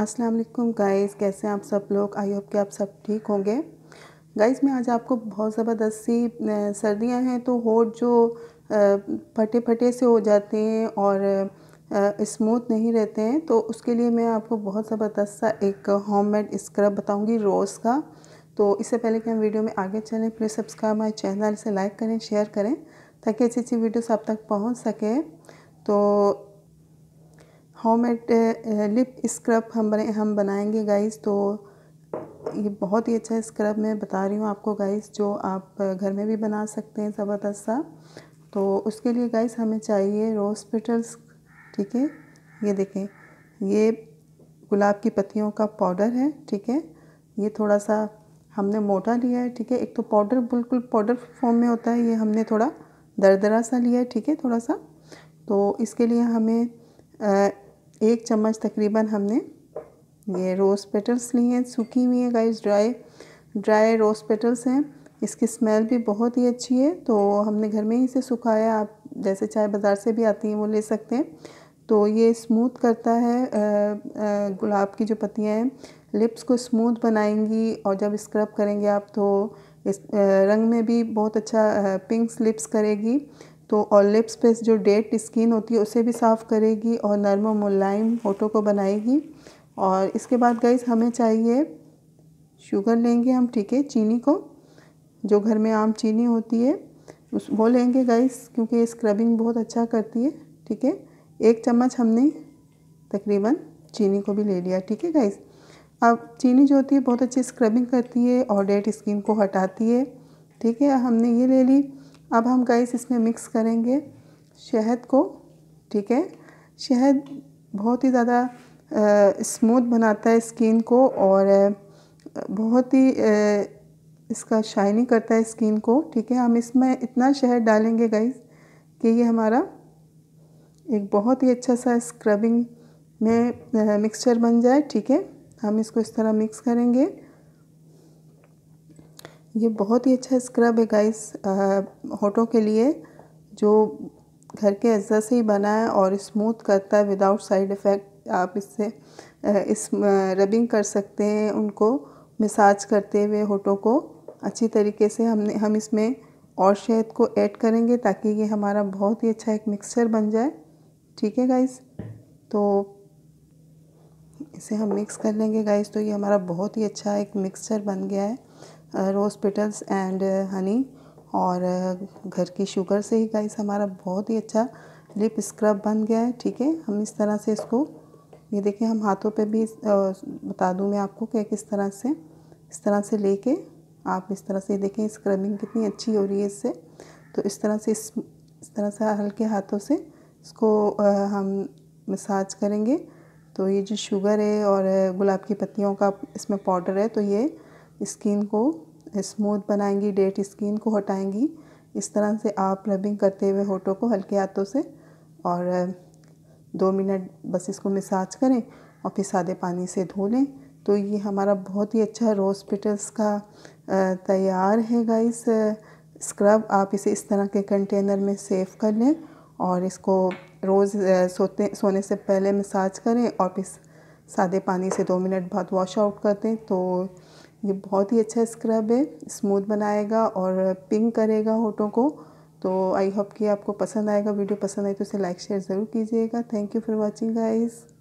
अस्सलाम वालेकुम गाइस कैसे हैं आप सब लोग आई होप कि आप सब ठीक होंगे गाइस मैं आज आपको बहुत ज़बरदस्त सी सर्दियां हैं तो होठ जो फटे फटे से हो जाते हैं और स्मूथ नहीं रहते हैं तो उसके लिए मैं आपको बहुत ज़बरदस्त सा एक होममेड स्क्रब बताऊंगी रोज़ का तो इससे पहले कि हम वीडियो में आगे चलें प्लीज़ सब्सक्राइब हमारे चैनल से लाइक करें शेयर करें ताकि अच्छी अच्छी वीडियोस आप तक पहुँच सके तो होम मेड लिप स्क्रब हम बने हम बनाएंगे गाइस तो ये बहुत ही अच्छा स्क्रब मैं बता रही हूँ आपको गाइस जो आप uh, घर में भी बना सकते हैं ज़बरदस्त सा तो उसके लिए गाइस हमें चाहिए रोज़ पेटल्स ठीक है ये देखें ये गुलाब की पत्तियों का पाउडर है ठीक है ये थोड़ा सा हमने मोटा लिया है ठीक है एक तो पाउडर बिल्कुल पाउडर फॉर्म में होता है ये हमने थोड़ा दरदरा सा लिया है ठीक है थोड़ा सा तो इसके लिए हमें uh, एक चम्मच तकरीबन हमने ये रोज़ पेटल्स ली हैं सूखी हुई हैं guys dry dry rose petals हैं इसकी स्मेल भी बहुत ही अच्छी है तो हमने घर में ही इसे सुखाया आप जैसे चाहे बाज़ार से भी आती हैं वो ले सकते हैं तो ये स्मूथ करता है गुलाब की जो पत्तियाँ हैं लिप्स को स्मूथ बनाएंगी और जब स्क्रब करेंगे आप तो इस रंग में भी बहुत अच्छा पिंक लिप्स करेगी तो और लिप्स पे जो डेड स्किन होती है उसे भी साफ़ करेगी और नरम मुलायम होठों को बनाएगी और इसके बाद गैस हमें चाहिए शुगर लेंगे हम ठीक है चीनी को जो घर में आम चीनी होती है उस वो लेंगे गैस क्योंकि स्क्रबिंग बहुत अच्छा करती है ठीक है एक चम्मच हमने तकरीबन चीनी को भी ले लिया ठीक है गैस अब चीनी जो होती है बहुत अच्छी स्क्रबिंग करती है और डेड स्किन को हटाती है ठीक है हमने ये ले ली अब हम गाइस इसमें मिक्स करेंगे शहद को ठीक है शहद बहुत ही ज़्यादा स्मूथ बनाता है स्किन को और बहुत ही इसका शाइनिंग करता है स्किन को ठीक है हम इसमें इतना शहद डालेंगे गाइस कि ये हमारा एक बहुत ही अच्छा सा स्क्रबिंग में मिक्सचर बन जाए ठीक है हम इसको इस तरह मिक्स करेंगे ये बहुत ही अच्छा स्क्रब है गाइस होठों के लिए जो घर के अज्जा से ही बना है और स्मूथ करता है विदाउट साइड इफ़ेक्ट आप इससे इस रबिंग कर सकते हैं उनको मिसाज करते हुए होठों को अच्छी तरीके से हमने हम इसमें और शहद को ऐड करेंगे ताकि ये हमारा बहुत ही अच्छा एक मिक्सचर बन जाए ठीक है गाइस तो इसे हम मिक्स कर लेंगे गाइस तो ये हमारा बहुत ही अच्छा एक मिक्सचर बन गया है रोज़ पेटल्स एंड हनी और uh, घर की शुगर से ही गाइस हमारा बहुत ही अच्छा लिप स्क्रब बन गया है ठीक है हम इस तरह से इसको ये देखिए हम हाथों पे भी uh, बता दूँ मैं आपको कि किस तरह से इस तरह से लेके आप इस तरह से देखें स्क्रबिंग कितनी अच्छी हो रही है इससे तो इस तरह से इस, इस तरह से हल्के हाथों से इसको uh, हम मसाज करेंगे तो ये जो शुगर है और गुलाब की पत्तियों का इसमें पाउडर है तो ये स्किन को स्मूथ बनाएंगी डेट स्किन को हटाएंगी इस तरह से आप रबिंग करते हुए होठों को हल्के हाथों से और दो मिनट बस इसको मिसाज करें और फिर सादे पानी से धो लें तो ये हमारा बहुत ही अच्छा रोज़ पिटल्स का तैयार है गाइस स्क्रब आप इसे इस तरह के कंटेनर में सेव कर लें और इसको रोज़ सोते सोने से पहले मसाज करें और फिर सादे पानी से दो मिनट बाद वॉश आउट कर दें तो ये बहुत ही अच्छा स्क्रब है स्मूथ बनाएगा और पिंक करेगा होठों को तो आई होप कि आपको पसंद आएगा वीडियो पसंद आए तो इसे लाइक शेयर ज़रूर कीजिएगा thank you for watching guys